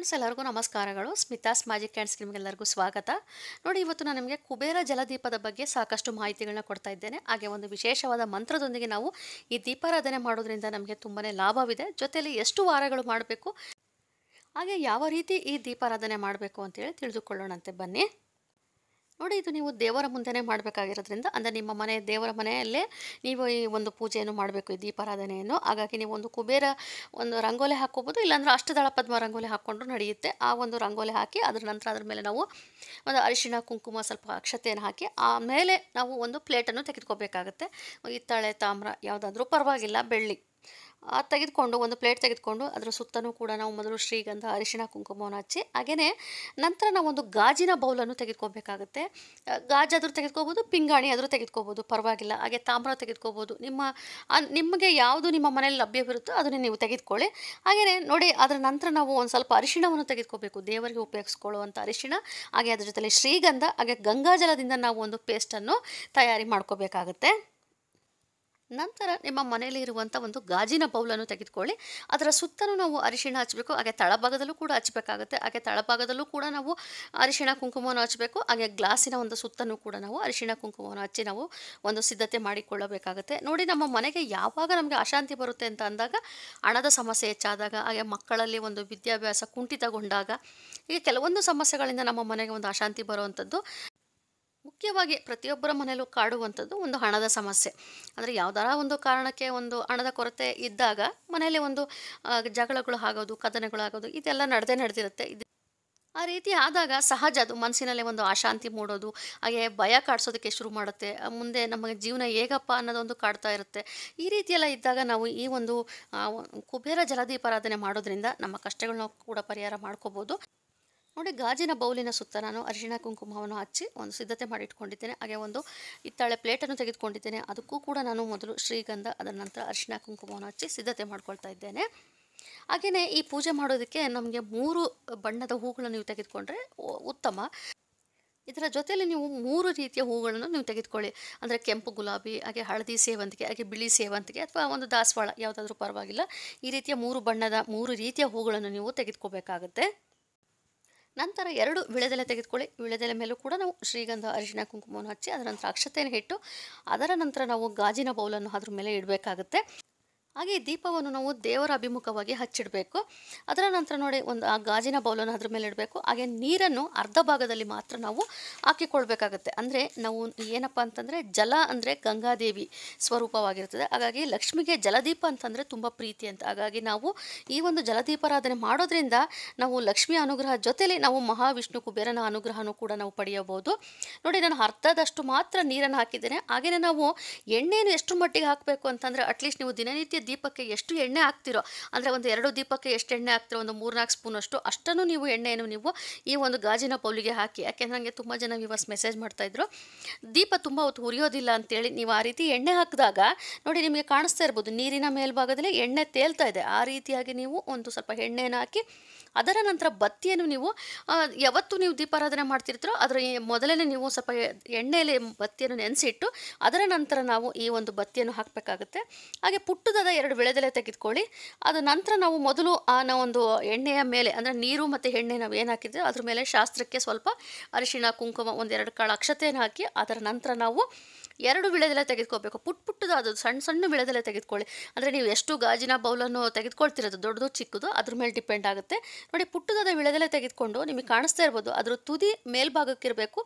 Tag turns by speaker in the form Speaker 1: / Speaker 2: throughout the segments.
Speaker 1: friends ಎಲ್ಲರಿಗೂ ನಮಸ್ಕಾರಗಳು Smitha's magic and ಎಲ್ಲರಿಗೂ ಸ್ವಾಗತ ನೋಡಿ ಇವತ್ತು ನಾನು ನಿಮಗೆ ಕುಬೇರ ಜಲದೀಪದ ಬಗ್ಗೆ ಸಾಕಷ್ಟು ಮಾಹಿತಿಗಳನ್ನ ಕೊಡ್ತಾ ಇದ್ದೇನೆ ಹಾಗೆ ಒಂದು ವಿಶೇಷವಾದ ಮಂತ್ರದೊಂದಿಗೆ ನಾವು ಈ ದೀಪಾರಾಧನೆ ಮಾಡೋದ್ರಿಂದ ನಮಗೆ ತುಂಬಾ ಲಾಭವಿದೆ ಜೊತೆಯಲ್ಲಿ ಎಷ್ಟು ವಾರಗಳು ಮಾಡಬೇಕು ಹಾಗೆ ಯಾವ ರೀತಿ ಈ ದೀಪಾರಾಧನೆ ಮಾಡಬೇಕು ಅಂತೇಳಿ ತಿಳಿದುಕೊಳ್ಳೋಣಂತೆ ಬನ್ನಿ ನೋಡಿ ಇದು ನೀವು ದೇವರ ಮುಂದೆನೇ ಮಾಡಬೇಕಾಗಿರೋದ್ರಿಂದ ಅಂದರೆ ನಿಮ್ಮ ಮನೆ ದೇವರ ಮನೆಯಲ್ಲೇ ನೀವು ಈ ಒಂದು ಪೂಜೆಯನ್ನು ಮಾಡಬೇಕು ಈ ದೀಪಾರಾಧನೆಯನ್ನು ಹಾಗಾಗಿ ನೀವು ಒಂದು ಕುಬೇರ ಒಂದು ರಂಗೋಲೆ ಹಾಕೋಬೋದು ಇಲ್ಲಾಂದ್ರೆ ಅಷ್ಟದಳ ಪದ್ಮ ರಂಗೋಲಿ ಹಾಕ್ಕೊಂಡ್ರು ನಡೆಯುತ್ತೆ ಆ ಒಂದು ರಂಗೋಲಿ ಹಾಕಿ ಅದರ ನಂತರ ಅದ್ರ ಮೇಲೆ ನಾವು ಒಂದು ಅರಿಶಿಣ ಕುಂಕುಮ ಸ್ವಲ್ಪ ಅಕ್ಷತೆಯನ್ನು ಹಾಕಿ ಆಮೇಲೆ ನಾವು ಒಂದು ಪ್ಲೇಟನ್ನು ತೆಗೆದುಕೋಬೇಕಾಗುತ್ತೆ ಹಿತ್ತಾಳೆ ತಾಮ್ರ ಯಾವುದಾದ್ರೂ ಪರವಾಗಿಲ್ಲ ಬೆಳ್ಳಿ ತೆಗೆದುಕೊಂಡು ಒಂದು ಪ್ಲೇಟ್ ತೆಗೆದುಕೊಂಡು ಅದರ ಸುತ್ತಲೂ ಕೂಡ ನಾವು ಮೊದಲು ಶ್ರೀಗಂಧ ಅರಿಶಿಣ ಕುಂಕುಮವನ್ನು ಹಚ್ಚಿ ಹಾಗೆಯೇ ನಂತರ ನಾವು ಒಂದು ಗಾಜಿನ ಬೌಲನ್ನು ತೆಗೆದುಕೋಬೇಕಾಗುತ್ತೆ ಗಾಜಾದರೂ ತೆಗೆದುಕೋಬೋದು ಪಿಂಗಾಣಿ ಆದರೂ ತೆಗೆದುಕೋಬೋದು ಪರವಾಗಿಲ್ಲ ಹಾಗೆ ತಾಮ್ರ ತೆಗೆದುಕೋಬೋದು ನಿಮ್ಮ ನಿಮಗೆ ಯಾವುದು ನಿಮ್ಮ ಮನೇಲಿ ಲಭ್ಯವಿರುತ್ತೋ ಅದನ್ನೇ ನೀವು ತೆಗೆದುಕೊಳ್ಳಿ ಹಾಗೆಯೇ ನೋಡಿ ಅದರ ನಂತರ ನಾವು ಒಂದು ಸ್ವಲ್ಪ ಅರಿಶಿಣವನ್ನು ತೆಗೆದುಕೋಬೇಕು ದೇವರಿಗೆ ಉಪಯೋಗಿಸ್ಕೊಳ್ಳುವಂಥ ಅರಿಶಿಣ ಹಾಗೆ ಅದರ ಜೊತೆಲಿ ಶ್ರೀಗಂಧ ಹಾಗೆ ಗಂಗಾಜಲದಿಂದ ನಾವು ಒಂದು ಪೇಸ್ಟನ್ನು ತಯಾರಿ ಮಾಡ್ಕೋಬೇಕಾಗುತ್ತೆ ನಂತರ ನಿಮ್ಮ ಮನೆಯಲ್ಲಿ ಇರುವಂಥ ಒಂದು ಗಾಜಿನ ಬೌಲನ್ನು ತೆಗೆದುಕೊಳ್ಳಿ ಅದರ ಸುತ್ತಲೂ ನಾವು ಅರಿಶಿಣ ಹಚ್ಚಬೇಕು ಹಾಗೆ ತಳಭಾಗದಲ್ಲೂ ಕೂಡ ಹಚ್ಚಬೇಕಾಗುತ್ತೆ ಹಾಗೆ ತಳಭಾಗದಲ್ಲೂ ಕೂಡ ನಾವು ಅರಿಶಿಣ ಕುಂಕುಮವನ್ನು ಹಚ್ಚಬೇಕು ಹಾಗೆ ಗ್ಲಾಸಿನ ಒಂದು ಸುತ್ತಲೂ ಕೂಡ ನಾವು ಅರಿಶಿಣ ಕುಂಕುಮವನ್ನು ಹಚ್ಚಿ ನಾವು ಒಂದು ಸಿದ್ಧತೆ ಮಾಡಿಕೊಳ್ಳಬೇಕಾಗುತ್ತೆ ನೋಡಿ ನಮ್ಮ ಮನೆಗೆ ಯಾವಾಗ ನಮಗೆ ಅಶಾಂತಿ ಬರುತ್ತೆ ಅಂತ ಅಂದಾಗ ಹಣದ ಸಮಸ್ಯೆ ಹೆಚ್ಚಾದಾಗ ಹಾಗೆ ಮಕ್ಕಳಲ್ಲಿ ಒಂದು ವಿದ್ಯಾಭ್ಯಾಸ ಕುಂಠಿತಗೊಂಡಾಗ ಹೀಗೆ ಕೆಲವೊಂದು ಸಮಸ್ಯೆಗಳಿಂದ ನಮ್ಮ ಮನೆಗೆ ಒಂದು ಅಶಾಂತಿ ಬರುವಂಥದ್ದು ಮುಖ್ಯವಾಗಿ ಪ್ರತಿಯೊಬ್ಬರ ಮನೆಯಲ್ಲೂ ಕಾಡುವಂಥದ್ದು ಒಂದು ಹಣದ ಸಮಸ್ಯೆ ಅಂದರೆ ಯಾವ್ದಾರ ಒಂದು ಕಾರಣಕ್ಕೆ ಒಂದು ಹಣದ ಕೊರತೆ ಇದ್ದಾಗ ಮನೆಯಲ್ಲಿ ಒಂದು ಜಗಳಗಳು ಆಗೋದು ಕದನಗಳು ಆಗೋದು ಇದೆಲ್ಲ ನಡೆದೇ ನಡೆದಿರುತ್ತೆ ಇದು ಆ ರೀತಿ ಆದಾಗ ಸಹಜ ಅದು ಮನಸ್ಸಿನಲ್ಲೇ ಒಂದು ಅಶಾಂತಿ ಮೂಡೋದು ಹಾಗೆ ಭಯ ಕಾಡ್ಸೋದಕ್ಕೆ ಶುರು ಮಾಡುತ್ತೆ ಮುಂದೆ ನಮಗೆ ಜೀವನ ಹೇಗಪ್ಪ ಅನ್ನೋದೊಂದು ಕಾಡ್ತಾ ಇರುತ್ತೆ ಈ ರೀತಿಯೆಲ್ಲ ಇದ್ದಾಗ ನಾವು ಈ ಒಂದು ಕುಬೇರ ಜಲದೀಪಾರಾಧನೆ ಮಾಡೋದ್ರಿಂದ ನಮ್ಮ ಕಷ್ಟಗಳನ್ನ ಕೂಡ ಪರಿಹಾರ ಮಾಡ್ಕೋಬೋದು ನೋಡಿ ಗಾಜಿನ ಬೌಲಿನ ಸುತ್ತ ನಾನು ಅರಿಶಿಣ ಕುಂಕುಮವನ್ನು ಹಚ್ಚಿ ಒಂದು ಸಿದ್ಧತೆ ಮಾಡಿಟ್ಕೊಂಡಿದ್ದೇನೆ ಹಾಗೆ ಒಂದು ಹಿತ್ತಾಳೆ ಪ್ಲೇಟನ್ನು ತೆಗೆದುಕೊಂಡಿದ್ದೇನೆ ಅದಕ್ಕೂ ಕೂಡ ನಾನು ಮೊದಲು ಶ್ರೀಗಂಧ ಅದರ ನಂತರ ಅರಿಶಿಣ ಕುಂಕುಮವನ್ನು ಹಚ್ಚಿ ಸಿದ್ಧತೆ ಮಾಡ್ಕೊಳ್ತಾ ಇದ್ದೇನೆ ಹಾಗೆಯೇ ಈ ಪೂಜೆ ಮಾಡೋದಕ್ಕೆ ನಮಗೆ ಮೂರು ಬಣ್ಣದ ಹೂಗಳನ್ನು ನೀವು ತೆಗೆದುಕೊಂಡ್ರೆ ಉತ್ತಮ ಇದರ ಜೊತೆಯಲ್ಲಿ ನೀವು ಮೂರು ರೀತಿಯ ಹೂಗಳನ್ನು ನೀವು ತೆಗೆದುಕೊಳ್ಳಿ ಅಂದರೆ ಕೆಂಪು ಗುಲಾಬಿ ಹಾಗೆ ಹಳದಿ ಸೇವಂತಿಗೆ ಹಾಗೆ ಬಿಳಿ ಸೇವಂತಿಗೆ ಅಥವಾ ಒಂದು ದಾಸವಾಳ ಯಾವುದಾದ್ರೂ ಪರವಾಗಿಲ್ಲ ಈ ರೀತಿಯ ಮೂರು ಬಣ್ಣದ ಮೂರು ರೀತಿಯ ಹೂಗಳನ್ನು ನೀವು ತೆಗೆದುಕೋಬೇಕಾಗುತ್ತೆ ನಂತರ ಎರಡು ವಿಳೆದೆಲೆ ತೆಗೆದುಕೊಳ್ಳಿ ವಿಳೆದೆಲೆ ಮೇಲೂ ಕೂಡ ನಾವು ಶ್ರೀಗಂಧ ಅರಿಶಿನ ಕುಂಕುಮವನ್ನು ಹಚ್ಚಿ ಅದರ ನಂತರ ಅಕ್ಷತೆಯನ್ನು ಇಟ್ಟು ಅದರ ನಂತರ ನಾವು ಗಾಜಿನ ಬೌಲನ್ನು ಅದ್ರ ಮೇಲೆ ಇಡಬೇಕಾಗುತ್ತೆ ಹಾಗೆ ದೀಪವನ್ನು ನಾವು ದೇವರ ಅಭಿಮುಖವಾಗಿ ಹಚ್ಚಿಡಬೇಕು ಅದರ ನಂತರ ನೋಡಿ ಒಂದು ಆ ಗಾಜಿನ ಬೌಲನ್ನು ಅದ್ರ ಮೇಲೆ ಇಡಬೇಕು ಹಾಗೆ ನೀರನ್ನು ಅರ್ಧ ಭಾಗದಲ್ಲಿ ಮಾತ್ರ ನಾವು ಹಾಕಿಕೊಳ್ಬೇಕಾಗತ್ತೆ ಅಂದರೆ ನಾವು ಏನಪ್ಪ ಅಂತಂದರೆ ಜಲ ಅಂದರೆ ಗಂಗಾದೇವಿ ಸ್ವರೂಪವಾಗಿರ್ತದೆ ಹಾಗಾಗಿ ಲಕ್ಷ್ಮಿಗೆ ಜಲದೀಪ ಅಂತಂದರೆ ತುಂಬ ಪ್ರೀತಿ ಅಂತ ಹಾಗಾಗಿ ನಾವು ಈ ಒಂದು ಜಲದೀಪಾರಾಧನೆ ಮಾಡೋದ್ರಿಂದ ನಾವು ಲಕ್ಷ್ಮಿ ಅನುಗ್ರಹ ಜೊತೆಯಲ್ಲಿ ನಾವು ಮಹಾವಿಷ್ಣು ಕುಬೇರನ ಅನುಗ್ರಹನೂ ಕೂಡ ನಾವು ಪಡೆಯಬಹುದು ನೋಡಿ ನಾನು ಅರ್ಧದಷ್ಟು ಮಾತ್ರ ನೀರನ್ನು ಹಾಕಿದ್ದೇನೆ ಹಾಗೆಯೇ ನಾವು ಎಣ್ಣೆಯನ್ನು ಎಷ್ಟು ಮಟ್ಟಿಗೆ ಹಾಕಬೇಕು ಅಂತಂದರೆ ಅಟ್ಲೀಸ್ಟ್ ನೀವು ದಿನನಿತ್ಯ ದೀಪಕ್ಕೆ ಎಷ್ಟು ಎಣ್ಣೆ ಹಾಕ್ತಿರೋ ಅಂದರೆ ಒಂದು ಎರಡು ದೀಪಕ್ಕೆ ಎಷ್ಟು ಎಣ್ಣೆ ಹಾಕ್ತಿರೋ ಒಂದು ಮೂರ್ನಾಲ್ಕು ಸ್ಪೂನಷ್ಟು ಅಷ್ಟನ್ನು ನೀವು ಎಣ್ಣೆಯನ್ನು ನೀವು ಈ ಒಂದು ಗಾಜಿನ ಪೌಲಿಗೆ ಹಾಕಿ ಯಾಕೆಂದ್ರೆ ನನಗೆ ತುಂಬ ಜನ ವಿವಸ್ ಮೆಸೇಜ್ ಮಾಡ್ತಾಯಿದ್ರು ದೀಪ ತುಂಬ ಹೊತ್ತು ಉರಿಯೋದಿಲ್ಲ ಅಂತೇಳಿ ನೀವು ಆ ರೀತಿ ಎಣ್ಣೆ ಹಾಕಿದಾಗ ನೋಡಿ ನಿಮಗೆ ಕಾಣಿಸ್ತಾ ಇರ್ಬೋದು ನೀರಿನ ಮೇಲ್ಭಾಗದಲ್ಲಿ ಎಣ್ಣೆ ತೇಲ್ತಾ ಇದೆ ಆ ರೀತಿಯಾಗಿ ನೀವು ಒಂದು ಸ್ವಲ್ಪ ಎಣ್ಣೆಯನ್ನು ಹಾಕಿ ಅದರ ನಂತರ ಬತ್ತಿಯನ್ನು ನೀವು ಯಾವತ್ತು ನೀವು ದೀಪಾರಾಧನೆ ಮಾಡ್ತಿರ್ತೀರೋ ಅದರ ಮೊದಲನೇ ನೀವು ಸ್ವಲ್ಪ ಎಣ್ಣೆಯಲ್ಲಿ ಬತ್ತಿಯನ್ನು ನೆನೆಸಿಟ್ಟು ಅದರ ನಂತರ ನಾವು ಈ ಒಂದು ಬತ್ತಿಯನ್ನು ಹಾಕಬೇಕಾಗುತ್ತೆ ಹಾಗೆ ಪುಟ್ಟದಾದ ಎರಡು ವಿಳೆದೆಲೆ ತೆಗೆದುಕೊಳ್ಳಿ ಅದರ ನಂತರ ನಾವು ಮೊದಲು ಆ ಒಂದು ಎಣ್ಣೆಯ ಮೇಲೆ ಅಂದರೆ ನೀರು ಮತ್ತು ಎಣ್ಣೆ ನಾವು ಏನು ಹಾಕಿದ್ರೆ ಅದ್ರ ಮೇಲೆ ಶಾಸ್ತ್ರಕ್ಕೆ ಸ್ವಲ್ಪ ಅರಿಶಿಣ ಕುಂಕುಮ ಒಂದೆರಡು ಕಾಳು ಅಕ್ಷತೆಯನ್ನು ಹಾಕಿ ಅದರ ನಂತರ ನಾವು ಎರಡು ವಿಳೆದೆಲೆ ತೆಗೆದುಕೋಬೇಕು ಪುಟ್ ಅದು ಸಣ್ಣ ಸಣ್ಣ ವಿಳೆದೆಲೆ ತೆಗೆದುಕೊಳ್ಳಿ ಅಂದರೆ ನೀವು ಎಷ್ಟು ಗಾಜಿನ ಬೌಲನ್ನು ತೆಗೆದುಕೊಳ್ತಿರೋದು ದೊಡ್ಡದು ಚಿಕ್ಕದು ಅದ್ರ ಮೇಲೆ ಡಿಪೆಂಡ್ ಆಗುತ್ತೆ ನೋಡಿ ಪುಟ್ಟದಾದ ವಿಳೆದೆಲೆ ತೆಗೆದುಕೊಂಡು ನಿಮಗೆ ಕಾಣಿಸ್ತಾ ಇರ್ಬೋದು ಅದರ ತುದಿ ಮೇಲ್ಭಾಗಕ್ಕಿರಬೇಕು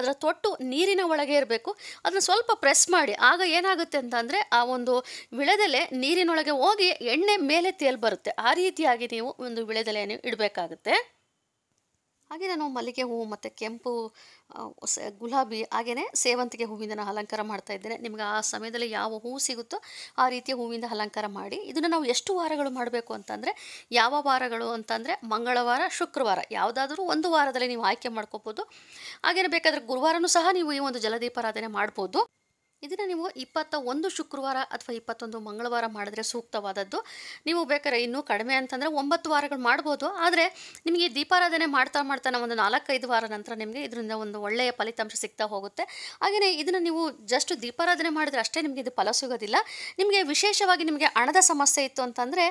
Speaker 1: ಅದರ ತೊಟ್ಟು ನೀರಿನ ಒಳಗೆ ಇರಬೇಕು ಅದನ್ನು ಸ್ವಲ್ಪ ಪ್ರೆಸ್ ಮಾಡಿ ಆಗ ಏನಾಗುತ್ತೆ ಅಂತಂದರೆ ಆ ಒಂದು ವಿಳೆದೆಲೆ ನೀರಿನೊಳಗೆ ಹೋಗಿ ಎಣ್ಣೆ ಮೇಲೆ ತೇಲ್ ಬರುತ್ತೆ ಆ ರೀತಿಯಾಗಿ ನೀವು ಒಂದು ವಿಳೆದೆಲೆಯನ್ನು ಇಡಬೇಕಾಗುತ್ತೆ ಹಾಗೆ ನಾನು ಮಲ್ಲಿಗೆ ಹೂವು ಮತ್ತು ಕೆಂಪು ಗುಲಾಬಿ ಹಾಗೆಯೇ ಸೇವಂತಿಗೆ ಹೂವಿಂದ ನಾನು ಅಲಂಕಾರ ಮಾಡ್ತಾ ಇದ್ದೇನೆ ನಿಮ್ಗೆ ಆ ಸಮಯದಲ್ಲಿ ಯಾವ ಹೂವು ಸಿಗುತ್ತೋ ಆ ರೀತಿಯ ಹೂವಿಂದ ಅಲಂಕಾರ ಮಾಡಿ ಇದನ್ನು ನಾವು ಎಷ್ಟು ವಾರಗಳು ಮಾಡಬೇಕು ಅಂತಂದರೆ ಯಾವ ವಾರಗಳು ಅಂತಂದರೆ ಮಂಗಳವಾರ ಶುಕ್ರವಾರ ಯಾವುದಾದ್ರೂ ಒಂದು ವಾರದಲ್ಲಿ ನೀವು ಆಯ್ಕೆ ಮಾಡ್ಕೋಬೋದು ಹಾಗೆಯೇ ಬೇಕಾದರೆ ಗುರುವಾರನೂ ಸಹ ನೀವು ಈ ಒಂದು ಜಲದೀಪಾರಾಧನೆ ಮಾಡ್ಬೋದು ಇದನ್ನು ನೀವು ಇಪ್ಪತ್ತ ಒಂದು ಶುಕ್ರವಾರ ಅಥವಾ ಇಪ್ಪತ್ತೊಂದು ಮಂಗಳವಾರ ಮಾಡಿದ್ರೆ ಸೂಕ್ತವಾದದ್ದು ನೀವು ಬೇಕಾದ್ರೆ ಇನ್ನೂ ಕಡಿಮೆ ಅಂತಂದರೆ ಒಂಬತ್ತು ವಾರಗಳು ಮಾಡ್ಬೋದು ಆದರೆ ನಿಮಗೆ ದೀಪಾರಾಧನೆ ಮಾಡ್ತಾ ಮಾಡ್ತಾ ನಾವು ಒಂದು ನಾಲ್ಕೈದು ವಾರ ನಂತರ ನಿಮಗೆ ಇದರಿಂದ ಒಂದು ಒಳ್ಳೆಯ ಫಲಿತಾಂಶ ಸಿಗ್ತಾ ಹೋಗುತ್ತೆ ಹಾಗೆಯೇ ಇದನ್ನು ನೀವು ಜಸ್ಟ್ ದೀಪಾರಾಧನೆ ಮಾಡಿದರೆ ಅಷ್ಟೇ ನಿಮಗೆ ಇದು ಫಲ ಸಿಗೋದಿಲ್ಲ ನಿಮಗೆ ವಿಶೇಷವಾಗಿ ನಿಮಗೆ ಹಣದ ಸಮಸ್ಯೆ ಇತ್ತು ಅಂತಂದರೆ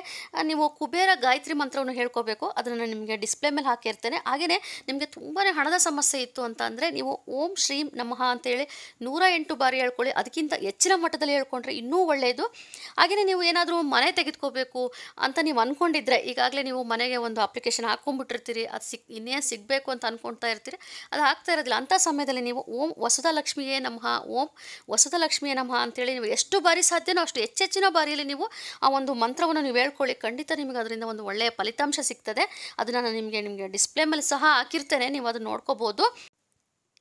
Speaker 1: ನೀವು ಕುಬೇರ ಗಾಯತ್ರಿ ಮಂತ್ರವನ್ನು ಹೇಳ್ಕೋಬೇಕು ಅದನ್ನು ನಿಮಗೆ ಡಿಸ್ಪ್ಲೇ ಮೇಲೆ ಹಾಕಿರ್ತೇನೆ ಹಾಗೆಯೇ ನಿಮಗೆ ತುಂಬಾ ಹಣದ ಸಮಸ್ಯೆ ಇತ್ತು ಅಂತಂದರೆ ನೀವು ಓಂ ಶ್ರೀಂ ನಮಃ ಅಂತೇಳಿ ನೂರ ಎಂಟು ಬಾರಿ ಹೇಳ್ಕೊಳ್ಳಿ ಅದಕ್ಕಿಂತ ಹೆಚ್ಚಿನ ಮಟ್ಟದಲ್ಲಿ ಹೇಳ್ಕೊಂಡ್ರೆ ಇನ್ನೂ ಒಳ್ಳೆಯದು ಹಾಗೆಯೇ ನೀವು ಏನಾದರೂ ಮನೆ ತೆಗೆದುಕೋಬೇಕು ಅಂತ ನೀವು ಅಂದ್ಕೊಂಡಿದ್ರೆ ಈಗಾಗಲೇ ನೀವು ಮನೆಗೆ ಒಂದು ಅಪ್ಲಿಕೇಶನ್ ಹಾಕ್ಕೊಂಡ್ಬಿಟ್ಟಿರ್ತೀರಿ ಅದು ಸಿಕ್ ಇನ್ನೇನು ಸಿಗಬೇಕು ಅಂತ ಅಂದ್ಕೊಳ್ತಾ ಇರ್ತೀರಿ ಅದು ಆಗ್ತಾ ಇರೋದಿಲ್ಲ ಅಂಥ ಸಮಯದಲ್ಲಿ ನೀವು ಓಂ ವಸದ ಲಕ್ಷ್ಮಿಯೇ ನಮಃ ಓಂ ವಸದ ಲಕ್ಷ್ಮಿಯೇ ನಮಃ ಅಂತೇಳಿ ನೀವು ಎಷ್ಟು ಬಾರಿ ಸಾಧ್ಯನೋ ಅಷ್ಟು ಹೆಚ್ಚೆಚ್ಚಿನ ಬಾರಿಯಲ್ಲಿ ನೀವು ಆ ಒಂದು ಮಂತ್ರವನ್ನು ನೀವು ಹೇಳ್ಕೊಳ್ಳಿ ಖಂಡಿತ ನಿಮಗೆ ಅದರಿಂದ ಒಂದು ಒಳ್ಳೆಯ ಫಲಿತಾಂಶ ಸಿಗ್ತದೆ ಅದನ್ನು ನಿಮಗೆ ನಿಮಗೆ ಡಿಸ್ಪ್ಲೇ ಮೇಲೆ ಸಹ ಹಾಕಿರ್ತೇನೆ ನೀವು ಅದನ್ನು ನೋಡ್ಕೋಬೋದು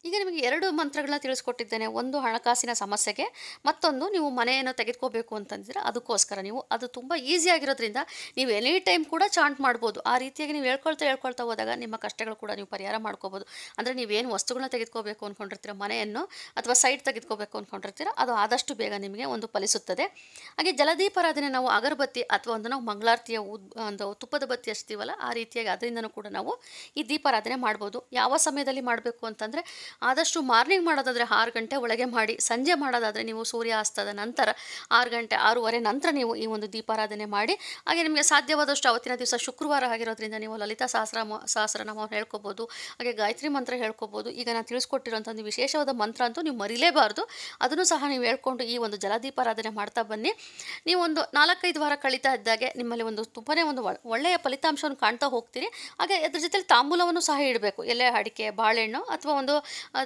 Speaker 1: ಈಗ ನಿಮಗೆ ಎರಡು ಮಂತ್ರಗಳನ್ನ ತಿಳಿಸ್ಕೊಟ್ಟಿದ್ದೇನೆ ಒಂದು ಹಣಕಾಸಿನ ಸಮಸ್ಯೆಗೆ ಮತ್ತೊಂದು ನೀವು ಮನೆಯನ್ನು ತೆಗೆದುಕೋಬೇಕು ಅಂತಂದಿದ್ರೆ ಅದಕ್ಕೋಸ್ಕರ ನೀವು ಅದು ತುಂಬ ಈಸಿಯಾಗಿರೋದ್ರಿಂದ ನೀವು ಎನಿ ಟೈಮ್ ಕೂಡ ಚಾಂಟ್ ಮಾಡ್ಬೋದು ಆ ರೀತಿಯಾಗಿ ನೀವು ಹೇಳ್ಕೊಳ್ತಾ ಹೇಳ್ಕೊಳ್ತಾ ಹೋದಾಗ ನಿಮ್ಮ ಕಷ್ಟಗಳು ಕೂಡ ನೀವು ಪರಿಹಾರ ಮಾಡ್ಕೋಬೋದು ಅಂದರೆ ನೀವೇನು ವಸ್ತುಗಳನ್ನ ತೆಗೆದುಕೋಬೇಕು ಅಂದ್ಕೊಂಡಿರ್ತೀರ ಮನೆಯನ್ನು ಅಥವಾ ಸೈಡ್ ತೆಗೆದುಕೋಬೇಕು ಅಂದ್ಕೊಂಡಿರ್ತೀರ ಅದು ಆದಷ್ಟು ಬೇಗ ನಿಮಗೆ ಒಂದು ಫಲಿಸುತ್ತದೆ ಹಾಗೆ ಜಲದೀಪಾರಾಧನೆ ನಾವು ಅಗರಬತ್ತಿ ಅಥವಾ ಒಂದು ನಾವು ಮಂಗಳಾರತಿಯ ಉದ್ ಒಂದು ತುಪ್ಪದ ಬತ್ತಿ ಹಚ್ತೀವಲ್ಲ ಆ ರೀತಿಯಾಗಿ ಅದರಿಂದನೂ ಕೂಡ ನಾವು ಈ ದೀಪಾರಾಧನೆ ಮಾಡ್ಬೋದು ಯಾವ ಸಮಯದಲ್ಲಿ ಮಾಡಬೇಕು ಅಂತಂದರೆ ಆದಷ್ಟು ಮಾರ್ನಿಂಗ್ ಮಾಡೋದಾದರೆ ಆರು ಗಂಟೆ ಒಳಗೆ ಮಾಡಿ ಸಂಜೆ ಮಾಡೋದಾದರೆ ನೀವು ಸೂರ್ಯಾಸ್ತದ ನಂತರ ಆರು ಗಂಟೆ ಆರೂವರೆ ನಂತರ ನೀವು ಈ ಒಂದು ದೀಪಾರಾಧನೆ ಮಾಡಿ ಹಾಗೆ ನಿಮಗೆ ಸಾಧ್ಯವಾದಷ್ಟು ಅವತ್ತಿನ ದಿವಸ ಶುಕ್ರವಾರ ಆಗಿರೋದ್ರಿಂದ ನೀವು ಲಲಿತಾ ಸಹಸ್ರ ನಾವು ಹೇಳ್ಕೊಬೋದು ಹಾಗೆ ಗಾಯತ್ರಿ ಮಂತ್ರ ಹೇಳ್ಕೊಬೋದು ಈಗ ನಾನು ತಿಳಿಸ್ಕೊಟ್ಟಿರುವಂಥ ಒಂದು ವಿಶೇಷವಾದ ಮಂತ್ರ ಅಂತೂ ನೀವು ಮರಿಲೇಬಾರ್ದು ಅದನ್ನು ಸಹ ನೀವು ಹೇಳ್ಕೊಂಡು ಈ ಒಂದು ಜಲದೀಪಾರಾಧನೆ ಮಾಡ್ತಾ ಬನ್ನಿ ನೀವು ಒಂದು ನಾಲ್ಕೈದು ವಾರ ಕಳೀತಾ ಇದ್ದಾಗೆ ನಿಮ್ಮಲ್ಲಿ ಒಂದು ತುಂಬನೇ ಒಂದು ಒಳ್ಳೆಯ ಫಲಿತಾಂಶವನ್ನು ಕಾಣ್ತಾ ಹೋಗ್ತೀರಿ ಹಾಗೆ ಅದ್ರ ಜೊತೆಲಿ ತಾಂಬೂಲವನ್ನು ಸಹ ಇಡಬೇಕು ಎಲೆ ಅಡಿಕೆ ಬಾಳೆಹಣ್ಣು ಅಥವಾ ಒಂದು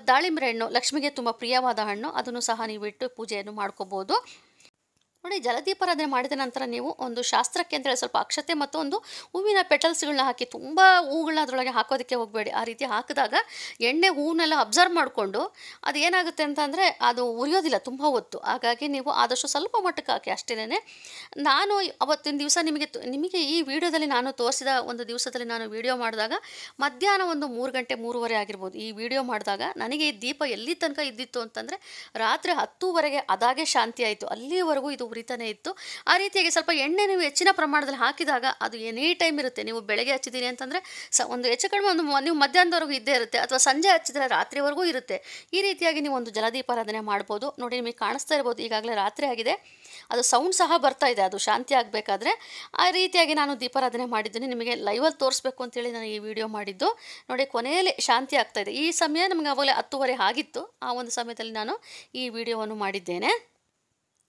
Speaker 1: ದಾಳಿಂಬೆ ಹಣ್ಣು ಲಕ್ಷ್ಮಿಗೆ ತುಂಬ ಪ್ರಿಯವಾದ ಹಣ್ಣು ಅದನ್ನು ಸಹ ಇಟ್ಟು ಪೂಜೆಯನ್ನು ಮಾಡ್ಕೋಬೋದು ನೋಡಿ ಜಲದೀಪಾರಾಧನೆ ಮಾಡಿದ ನಂತರ ನೀವು ಒಂದು ಶಾಸ್ತ್ರಕ್ಕೆ ಅಂತೇಳಿ ಸ್ವಲ್ಪ ಅಕ್ಷತೆ ಮತ್ತು ಒಂದು ಹೂವಿನ ಪೆಟಲ್ಸ್ಗಳನ್ನ ಹಾಕಿ ತುಂಬ ಹೂಗಳನ್ನ ಅದರೊಳಗೆ ಹಾಕೋದಕ್ಕೆ ಹೋಗಬೇಡಿ ಆ ರೀತಿ ಹಾಕಿದಾಗ ಎಣ್ಣೆ ಹೂವನ್ನೆಲ್ಲ ಅಬ್ಸರ್ವ್ ಮಾಡಿಕೊಂಡು ಅದು ಏನಾಗುತ್ತೆ ಅಂತಂದರೆ ಅದು ಉರಿಯೋದಿಲ್ಲ ತುಂಬ ಹೊತ್ತು ಹಾಗಾಗಿ ನೀವು ಆದಷ್ಟು ಸ್ವಲ್ಪ ಮಟ್ಟಕ್ಕೆ ಹಾಕಿ ಅಷ್ಟೇನೆ ನಾನು ಅವತ್ತಿನ ದಿವಸ ನಿಮಗೆ ನಿಮಗೆ ಈ ವಿಡಿಯೋದಲ್ಲಿ ನಾನು ತೋರಿಸಿದ ಒಂದು ದಿವಸದಲ್ಲಿ ನಾನು ವಿಡಿಯೋ ಮಾಡಿದಾಗ ಮಧ್ಯಾಹ್ನ ಒಂದು ಮೂರು ಗಂಟೆ ಮೂರುವರೆ ಆಗಿರ್ಬೋದು ಈ ವಿಡಿಯೋ ಮಾಡಿದಾಗ ನನಗೆ ಈ ದೀಪ ಎಲ್ಲಿ ತನಕ ಇದ್ದಿತ್ತು ಅಂತಂದರೆ ರಾತ್ರಿ ಹತ್ತುವರೆಗೆ ಅದಾಗೆ ಶಾಂತಿ ಆಯಿತು ಅಲ್ಲಿವರೆಗೂ ಇದು ಉರಿತಾನೆ ಇತ್ತು ಆ ರೀತಿಯಾಗಿ ಸ್ವಲ್ಪ ಎಣ್ಣೆ ನೀವು ಹೆಚ್ಚಿನ ಪ್ರಮಾಣದಲ್ಲಿ ಹಾಕಿದಾಗ ಅದು ಎನಿ ಟೈಮ್ ಇರುತ್ತೆ ನೀವು ಬೆಳಗ್ಗೆ ಹಚ್ಚಿದ್ದೀರಿ ಅಂತಂದರೆ ಸ ಒಂದು ಹೆಚ್ಚು ಕಡಿಮೆ ಒಂದು ನೀವು ಮಧ್ಯಾಹ್ನದವರೆಗೂ ಇದ್ದೇ ಇರುತ್ತೆ ಅಥವಾ ಸಂಜೆ ಹಚ್ಚಿದ್ರೆ ರಾತ್ರಿವರೆಗೂ ಇರುತ್ತೆ ಈ ರೀತಿಯಾಗಿ ನೀವು ಒಂದು ಜಲದೀಪಾರಾಧನೆ ಮಾಡ್ಬೋದು ನೋಡಿ ನಿಮಗೆ ಕಾಣಿಸ್ತಾ ಇರ್ಬೋದು ಈಗಾಗಲೇ ರಾತ್ರಿ ಆಗಿದೆ ಅದು ಸೌಂಡ್ ಸಹ ಬರ್ತಾ ಇದೆ ಅದು ಶಾಂತಿ ಆಗಬೇಕಾದ್ರೆ ಆ ರೀತಿಯಾಗಿ ನಾನು ದೀಪಾರಾಧನೆ ಮಾಡಿದ್ದೀನಿ ನಿಮಗೆ ಲೈವಲ್ಲಿ ತೋರಿಸ್ಬೇಕು ಅಂತೇಳಿ ನಾನು ಈ ವಿಡಿಯೋ ಮಾಡಿದ್ದು ನೋಡಿ ಕೊನೆಯಲ್ಲಿ ಶಾಂತಿ ಆಗ್ತಾಯಿದೆ ಈ ಸಮಯ ನಮಗೆ ಆವಾಗಲೇ ಹತ್ತುವರೆ ಆಗಿತ್ತು ಆ ಒಂದು ಸಮಯದಲ್ಲಿ ನಾನು ಈ ವಿಡಿಯೋವನ್ನು ಮಾಡಿದ್ದೇನೆ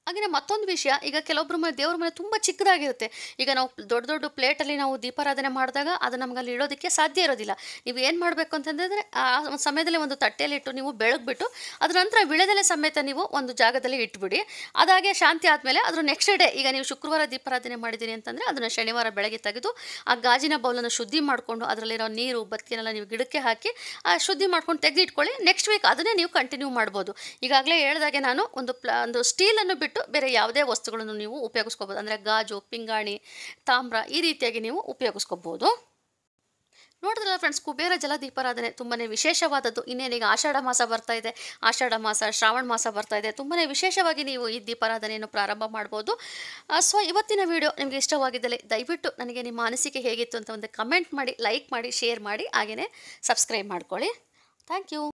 Speaker 1: ಹಾಗೆಯೇ ಮತ್ತೊಂದು ವಿಷಯ ಈಗ ಕೆಲವೊಬ್ಬರ ಮನೆ ದೇವ್ರ ಮನೆ ತುಂಬ ಚಿಕ್ಕದಾಗಿರುತ್ತೆ ಈಗ ನಾವು ದೊಡ್ಡ ದೊಡ್ಡ ಪ್ಲೇಟಲ್ಲಿ ನಾವು ದೀಪಾರಾಧನೆ ಮಾಡಿದಾಗ ಅದು ನಮಗಲ್ಲಿ ಅಲ್ಲಿ ಇಡೋದಕ್ಕೆ ಸಾಧ್ಯ ಇರೋದಿಲ್ಲ ನೀವು ಏನು ಮಾಡಬೇಕು ಅಂತಂದರೆ ಆ ಸಮಯದಲ್ಲಿ ಒಂದು ತಟ್ಟೆಯಲ್ಲಿ ಇಟ್ಟು ನೀವು ಬೆಳಗ್ಬಿಟ್ಟು ಅದರ ನಂತರ ವಿಳೆದೆಲೆ ಸಮೇತ ನೀವು ಒಂದು ಜಾಗದಲ್ಲಿ ಇಟ್ಬಿಡಿ ಅದಾಗೆ ಶಾಂತಿ ಆದಮೇಲೆ ಅದರ ನೆಕ್ಸ್ಟ್ ಡೇ ಈಗ ನೀವು ಶುಕ್ರವಾರ ದೀಪಾರಾಧನೆ ಮಾಡಿದ್ದೀನಿ ಅಂತಂದರೆ ಅದನ್ನು ಶನಿವಾರ ಬೆಳಗ್ಗೆ ತೆಗೆದು ಆ ಗಾಜಿನ ಬೌಲನ್ನು ಶುದ್ಧಿ ಮಾಡಿಕೊಂಡು ಅದರಲ್ಲಿರೋ ನೀರು ಬತ್ತಿನೆಲ್ಲ ನೀವು ಗಿಡಕ್ಕೆ ಹಾಕಿ ಆ ಶುದ್ಧಿ ಮಾಡ್ಕೊಂಡು ತೆಗೆದಿಟ್ಕೊಳ್ಳಿ ನೆಕ್ಸ್ಟ್ ವೀಕ್ ಅದನ್ನೇ ನೀವು ಕಂಟಿನ್ಯೂ ಮಾಡ್ಬೋದು ಈಗಾಗಲೇ ಹೇಳಿದಾಗೆ ನಾನು ಒಂದು ಪ್ಲ ಒಂದು ಸ್ಟೀಲನ್ನು ಬಿಟ್ಟು ಬಿಟ್ಟು ಬೇರೆ ಯಾವುದೇ ವಸ್ತುಗಳನ್ನು ನೀವು ಉಪಯೋಗಿಸ್ಕೋಬೋದು ಅಂದರೆ ಗಾಜು ಪಿಂಗಾಣಿ ತಾಮ್ರ ಈ ರೀತಿಯಾಗಿ ನೀವು ಉಪಯೋಗಿಸ್ಕೋಬೋದು ನೋಡಿದ್ರಲ್ಲ ಫ್ರೆಂಡ್ಸ್ ಕುಬೇರ ಜಲ ಜಲದೀಪಾರಾಧನೆ ತುಂಬಾ ವಿಶೇಷವಾದದ್ದು ಇನ್ನೇನೀಗ ಆಷಾಢ ಮಾಸ ಬರ್ತಾ ಇದೆ ಆಷಾಢ ಮಾಸ ಶ್ರಾವಣ ಮಾಸ ಬರ್ತಾ ಇದೆ ತುಂಬನೇ ವಿಶೇಷವಾಗಿ ನೀವು ಈ ದೀಪಾರಾಧನೆಯನ್ನು ಪ್ರಾರಂಭ ಮಾಡ್ಬೋದು ಸೊ ಇವತ್ತಿನ ವಿಡಿಯೋ ನಿಮಗೆ ಇಷ್ಟವಾಗಿದ್ದಲ್ಲಿ ದಯವಿಟ್ಟು ನನಗೆ ನಿಮ್ಮ ಅನಿಸಿಕೆ ಹೇಗಿತ್ತು ಅಂತ ಒಂದು ಕಮೆಂಟ್ ಮಾಡಿ ಲೈಕ್ ಮಾಡಿ ಶೇರ್ ಮಾಡಿ ಹಾಗೆಯೇ ಸಬ್ಸ್ಕ್ರೈಬ್ ಮಾಡ್ಕೊಳ್ಳಿ ಥ್ಯಾಂಕ್ ಯು